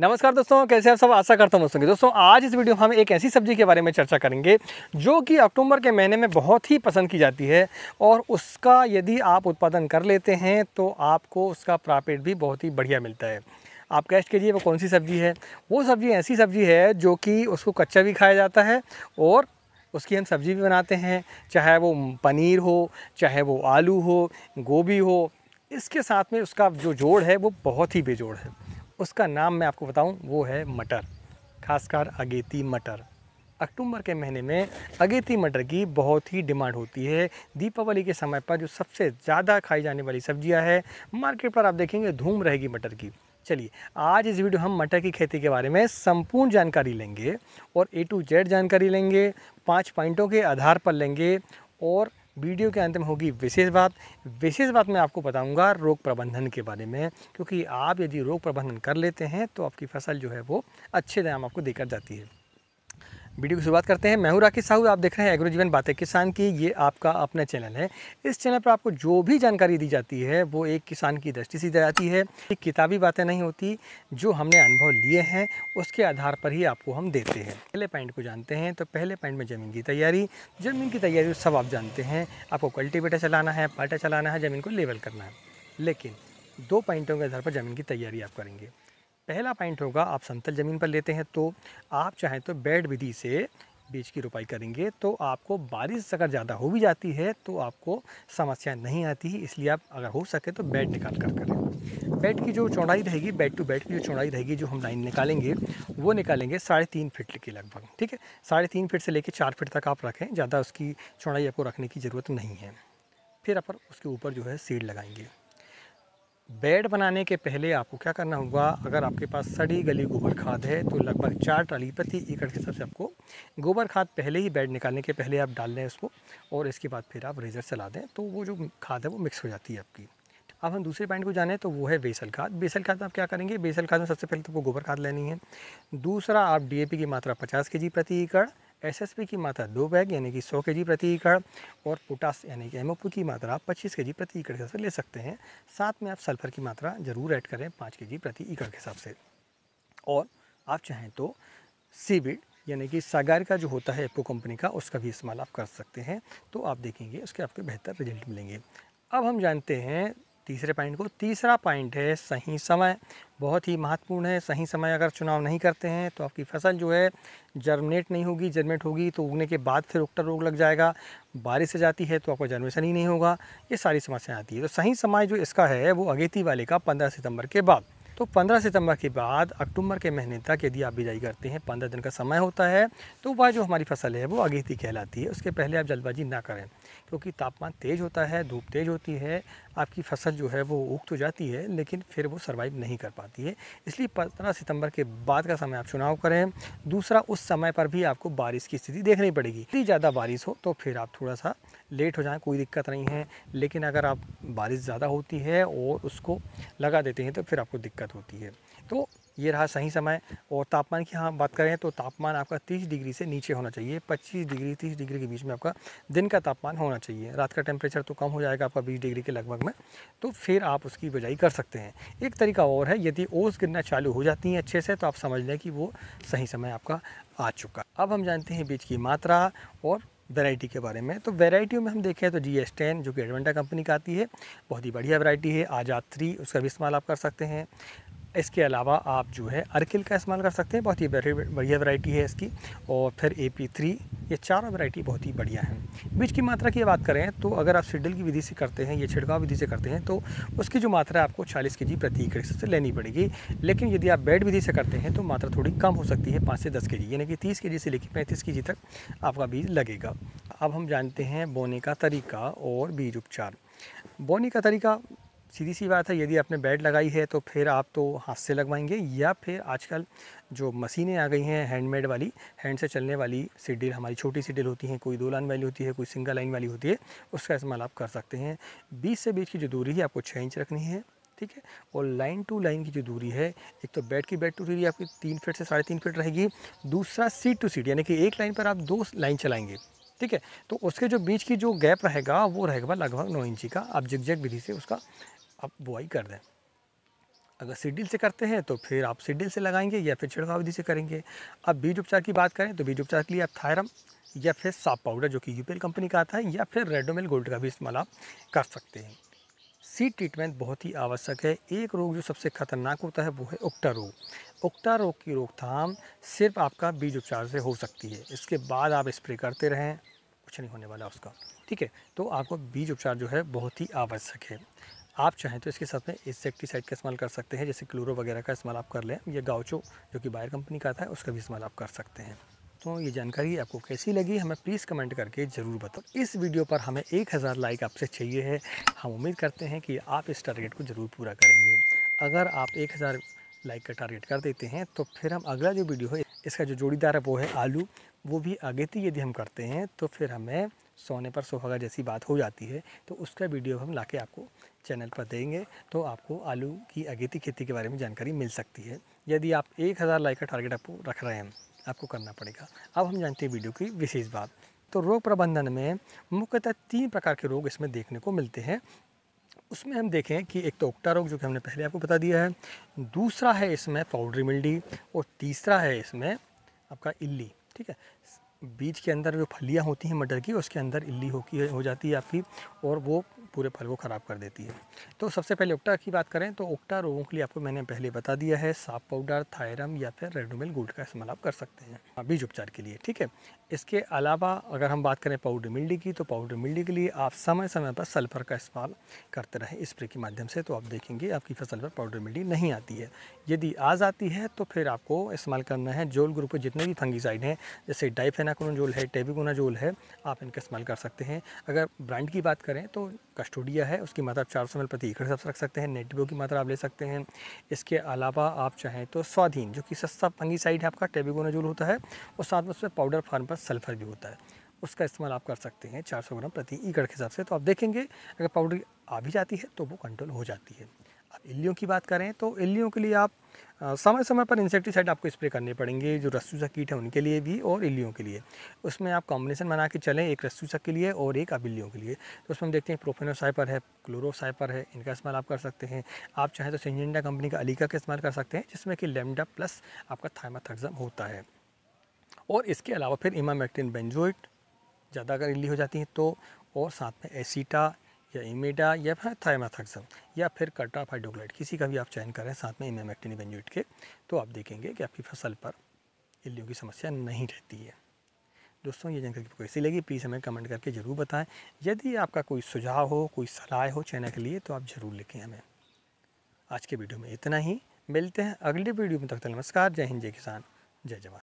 नमस्कार दोस्तों कैसे आप सब आशा करता हूँ दोस्तों दोस्तों आज इस वीडियो में हम एक ऐसी सब्ज़ी के बारे में चर्चा करेंगे जो कि अक्टूबर के महीने में बहुत ही पसंद की जाती है और उसका यदि आप उत्पादन कर लेते हैं तो आपको उसका प्रॉफिट भी बहुत ही बढ़िया मिलता है आप कैश कीजिए वो कौन सी सब्ज़ी है वो सब्ज़ी ऐसी सब्ज़ी है जो कि उसको कच्चा भी खाया जाता है और उसकी हम सब्ज़ी भी बनाते हैं चाहे वो पनीर हो चाहे वो आलू हो गोभी हो इसके साथ में उसका जो जोड़ है वो बहुत ही बेजोड़ है उसका नाम मैं आपको बताऊं वो है मटर खासकर अगेती मटर अक्टूबर के महीने में अगेती मटर की बहुत ही डिमांड होती है दीपावली के समय पर जो सबसे ज़्यादा खाई जाने वाली सब्जियां है मार्केट पर आप देखेंगे धूम रहेगी मटर की चलिए आज इस वीडियो हम मटर की खेती के बारे में संपूर्ण जानकारी लेंगे और ए टू जेड जानकारी लेंगे पाँच पॉइंटों के आधार पर लेंगे और वीडियो के अंत में होगी विशेष बात विशेष बात मैं आपको बताऊंगा रोग प्रबंधन के बारे में क्योंकि आप यदि रोग प्रबंधन कर लेते हैं तो आपकी फसल जो है वो अच्छे दाम आपको देकर जाती है वीडियो की शुरुआत करते हैं मैं हूँ राकेश साहू आप देख रहे हैं एग्रो जीवन बातें किसान की ये आपका अपना चैनल है इस चैनल पर आपको जो भी जानकारी दी जाती है वो एक किसान की दृष्टि से दी जाती है एक किताबी बातें नहीं होती जो हमने अनुभव लिए हैं उसके आधार पर ही आपको हम देते हैं पहले पॉइंट को जानते हैं तो पहले पॉइंट में ज़मीन की तैयारी ज़मीन की तैयारी सब आप जानते हैं आपको कल्टिवेटर चलाना है पाटा चलाना है ज़मीन को लेवल करना है लेकिन दो पॉइंटों के आधार पर ज़मीन की तैयारी आप करेंगे पहला पॉइंट होगा आप समतल ज़मीन पर लेते हैं तो आप चाहें तो बेड विधि से बीज की रोपाई करेंगे तो आपको बारिश अगर ज़्यादा हो भी जाती है तो आपको समस्या नहीं आती है इसलिए आप अगर हो सके तो बेड निकाल कर करें बेड की जो चौड़ाई रहेगी बेड टू बेड की जो चौड़ाई रहेगी जो हम लाइन निकालेंगे वो निकालेंगे साढ़े तीन फिट के लगभग ठीक है साढ़े तीन फिट से लेकर चार फिट तक आप रखें ज़्यादा उसकी चौड़ाई आपको रखने की ज़रूरत नहीं है फिर अपन उसके ऊपर जो है सीड लगाएंगे बेड बनाने के पहले आपको क्या करना होगा अगर आपके पास सड़ी गली गोबर खाद है तो लगभग चार ट्राली प्रति एकड़ के हिसाब से आपको गोबर खाद पहले ही बेड निकालने के पहले आप डाल लें उसको और इसके बाद फिर आप रेजर चला दें तो वो जो खाद है वो मिक्स हो जाती है आपकी अब हम दूसरे पॉइंट को जाने तो वो है बेसल खाद बेसल खाद आप क्या करेंगे बेसल खाद में सबसे पहले तो आपको गोबर खाद लेनी है दूसरा आप डी की मात्रा पचास के प्रति एकड़ एसएसपी की मात्रा दो बैग यानी कि 100 के प्रति एकड़ और पोटास यानी कि एमओपी की मात्रा आप 25 के प्रति एकड़ के हिसाब से ले सकते हैं साथ में आप सल्फर की मात्रा ज़रूर ऐड करें पाँच के प्रति एकड़ के हिसाब से और आप चाहें तो सीबीड यानी कि सागार का जो होता है एपो कंपनी का उसका भी इस्तेमाल आप कर सकते हैं तो आप देखेंगे उसके आपके बेहतर रिजल्ट मिलेंगे अब हम जानते हैं तीसरे पॉइंट को तीसरा पॉइंट है सही समय बहुत ही महत्वपूर्ण है सही समय अगर चुनाव नहीं करते हैं तो आपकी फसल जो है जर्मिनेट नहीं होगी जर्मिनेट होगी तो उगने के बाद फिर उगटर रोग लग जाएगा बारिश से जाती है तो आपको जर्मिनेशन ही नहीं होगा ये सारी समस्याएँ आती है तो सही समय जो इसका है वो अगेती वाले का पंद्रह सितम्बर के बाद तो 15 सितंबर के बाद अक्टूबर के महीने तक यदि आप बिजाई करते हैं 15 दिन का समय होता है तो वह जो हमारी फसल है वो अगेती कहलाती है उसके पहले आप जल्दबाजी ना करें क्योंकि तापमान तेज़ होता है धूप तेज़ होती है आपकी फसल जो है वो उग तो जाती है लेकिन फिर वो सर्वाइव नहीं कर पाती है इसलिए पंद्रह सितंबर के बाद का समय आप चुनाव करें दूसरा उस समय पर भी आपको बारिश की स्थिति देखनी पड़ेगी यदि ज़्यादा बारिश हो तो फिर आप थोड़ा सा लेट हो जाएँ कोई दिक्कत नहीं है लेकिन अगर आप बारिश ज़्यादा होती है और उसको लगा देते हैं तो फिर आपको दिक्कत होती है तो ये रहा सही समय और तापमान की हाँ बात करें तो तापमान आपका 30 डिग्री से नीचे होना चाहिए 25 डिग्री 30 डिग्री के बीच में आपका दिन का तापमान होना चाहिए रात का टेम्परेचर तो कम हो जाएगा आपका 20 डिग्री के लगभग में तो फिर आप उसकी बिजाई कर सकते हैं एक तरीका और है यदि ओस गिरना चालू हो जाती हैं अच्छे से तो आप समझ लें कि वो सही समय आपका आ चुका अब हम जानते हैं बीज की मात्रा और वैरायटी के बारे में तो वैरायटियों में हम देखें तो जी एस टेन जो कि एडवेंटा कंपनी का आती है बहुत ही बढ़िया वैरायटी है आजाद थ्री उसका भी इस्तेमाल आप कर सकते हैं इसके अलावा आप जो है अर्किल का इस्तेमाल कर सकते हैं बहुत ही बढ़िया वैरायटी है इसकी और फिर ए पी थ्री ये चारों वैरायटी बहुत ही बढ़िया है बीज की मात्रा की बात करें तो अगर आप सिडल की विधि से करते हैं या छिड़काव विधि से करते हैं तो उसकी जो मात्रा आपको चालीस के जी प्रति एकड़ से लेनी पड़ेगी लेकिन यदि आप बेड विधि से करते हैं तो मात्रा थोड़ी कम हो सकती है पाँच से दस के जी यानी कि तीस के जी से लेकर पैंतीस के जी तक आपका बीज लगेगा अब हम जानते हैं बोने का तरीका और बीज उपचार बोने का तरीका सीधी सी बात है यदि आपने बेड लगाई है तो फिर आप तो हाथ से लगवाएंगे या फिर आजकल जो मशीनें आ गई हैं हैंडमेड वाली हैंड से चलने वाली सीडिल हमारी छोटी सीडिल होती हैं कोई दो लाइन वाली होती है कोई सिंगल लाइन वाली होती है उसका इस्तेमाल आप कर सकते हैं बीच से बीच की जो दूरी है आपको छः इंच रखनी है ठीक है और लाइन टू लाइन की जो दूरी है एक तो बेड की बेड टू दूरी आपकी तीन फीट से साढ़े तीन फीट रहेगी दूसरा सीट टू सीट यानी कि एक लाइन पर आप दो लाइन चलाएंगे ठीक है तो उसके जो बीच की जो गैप रहेगा वो रहेगा लगभग नौ इंची का आप जिग विधि से उसका आप बुआई कर दें अगर सीडिल से करते हैं तो फिर आप सीडिल से लगाएंगे या फिर छिड़काव विधि से करेंगे अब बीज उपचार की बात करें तो बीज उपचार के लिए आप थायरम या फिर साफ पाउडर जो कि यूपीएल कंपनी का आता है या फिर रेडोमेल गोल्ड का भी इस्तेमाल आप कर सकते हैं सीड ट्रीटमेंट बहुत ही आवश्यक है एक रोग जो सबसे खतरनाक होता है वो है उक्टा रोग उक्टा रोग की रोकथाम सिर्फ आपका बीज उपचार से हो सकती है इसके बाद आप स्प्रे करते रहें कुछ नहीं होने वाला उसका ठीक है तो आपको बीज उपचार जो है बहुत ही आवश्यक है आप चाहें तो इसके साथ में इंसेक्टीसाइड का इस्तेमाल कर सकते हैं जैसे क्लोरो वगैरह का इस्तेमाल आप कर लें या गाउचो जो कि बायर कंपनी का आता है उसका भी इस्तेमाल आप कर सकते हैं तो ये जानकारी आपको कैसी लगी हमें प्लीज़ कमेंट करके ज़रूर बताओ इस वीडियो पर हमें एक हज़ार लाइक आपसे चाहिए है हम उम्मीद करते हैं कि आप इस टारगेट को ज़रूर पूरा करेंगे अगर आप एक हज़ार लाइक का टारगेट कर देते हैं तो फिर हम अगला जो वीडियो है इसका जो जोड़ीदार है वो है आलू वो भी आगे थी यदि हम करते हैं तो फिर हमें सोने पर सोहागा जैसी बात हो जाती है तो उसका वीडियो हम ला आपको चैनल पर देंगे तो आपको आलू की अगेती खेती के बारे में जानकारी मिल सकती है यदि आप एक हज़ार लाइक का टारगेट आपको रख रहे हैं आपको करना पड़ेगा अब हम जानते हैं वीडियो की विशेष बात तो रोग प्रबंधन में मुख्यतः तीन प्रकार के रोग इसमें देखने को मिलते हैं उसमें हम देखें कि एक तो ओक्टा रोग जो कि हमने पहले आपको बता दिया है दूसरा है इसमें पाउडरी मिल्डी और तीसरा है इसमें आपका इल्ली ठीक है बीज के अंदर जो फलियाँ होती हैं मटर की उसके अंदर इल्ली होती हो जाती है आपकी और वो पूरे फल को ख़राब कर देती है तो सबसे पहले उक्टा की बात करें तो उक्टा रोगों के लिए आपको मैंने पहले बता दिया है साफ पाउडर थायरम या फिर रेडोमिल गोल्ड का इस्तेमाल आप कर सकते हैं हाँ, बीज उपचार के लिए ठीक है इसके अलावा अगर हम बात करें पाउडर मिल्डी की तो पाउडर मिल्डी के लिए आप समय समय पर सल्फ़र का इस्तेमाल करते रहें स्प्रे के माध्यम से तो आप देखेंगे आपकी फसल पर पाउडर मिल्डी नहीं आती है यदि आ जाती है तो फिर आपको इस्तेमाल करना है जोल ग्रुप के जितने भी फंगीसाइड हैं जैसे डाइफेना जोल है टेबिकोनाजोल है आप इनका इस्तेमाल कर सकते हैं अगर ब्रांड की बात करें तो कस्टोडिया है उसकी मात्रा आप चार सौ एम प्रति एकड़ हिसाब से रख सकते हैं नेटबो की मात्रा आप ले सकते हैं इसके अलावा आप चाहें तो स्वाधीन जो कि सस्ता साइड है आपका टेबिकोनाजोल होता है और साथ में उसमें पाउडर फार्म पर सल्फर भी होता है उसका इस्तेमाल आप कर सकते हैं 400 ग्राम प्रति एकड़ के हिसाब से तो आप देखेंगे अगर पाउडर आ भी जाती है तो वो कंट्रोल हो जाती है इल्लियों की बात करें तो इल्लियों के लिए आप समय समय पर इंसेक्टिसाइड आपको स्प्रे करने पड़ेंगे जो रस्सूसा कीट है उनके लिए भी और इल्लियों के लिए उसमें आप कॉम्बिनेशन बना के चलें एक रस्सूसा के लिए और एक अब इल्लियों के लिए तो उसमें हम देखते हैं प्रोफेनोसाइपर है क्लोरोसाइपर है इनका इस्तेमाल आप कर सकते हैं आप चाहें तो सेंजेंडा कंपनी का अलीका का इस्तेमाल कर सकते हैं जिसमें कि लेमडा प्लस आपका थाइमाथक्सम होता है और इसके अलावा फिर इमामेक्टिन बेंजोइट ज़्यादा अगर इल्ली हो जाती हैं तो और साथ में एसीटा या इमिडा या फिर थायमाथक्सम या फिर कटा हाइड्रोक्लाइड किसी का भी आप चयन करें साथ में इमेमेक्टिनी बेंजुइट के तो आप देखेंगे कि आपकी फसल पर इल्लियों की समस्या नहीं रहती है दोस्तों ये जानकारी आपको कैसी लगी प्लीज़ हमें कमेंट करके ज़रूर बताएं यदि आपका कोई सुझाव हो कोई सलाह हो चैनल के लिए तो आप ज़रूर लिखें हमें आज के वीडियो में इतना ही मिलते हैं अगले वीडियो में तक नमस्कार जय हिंद जय किसान जय जवान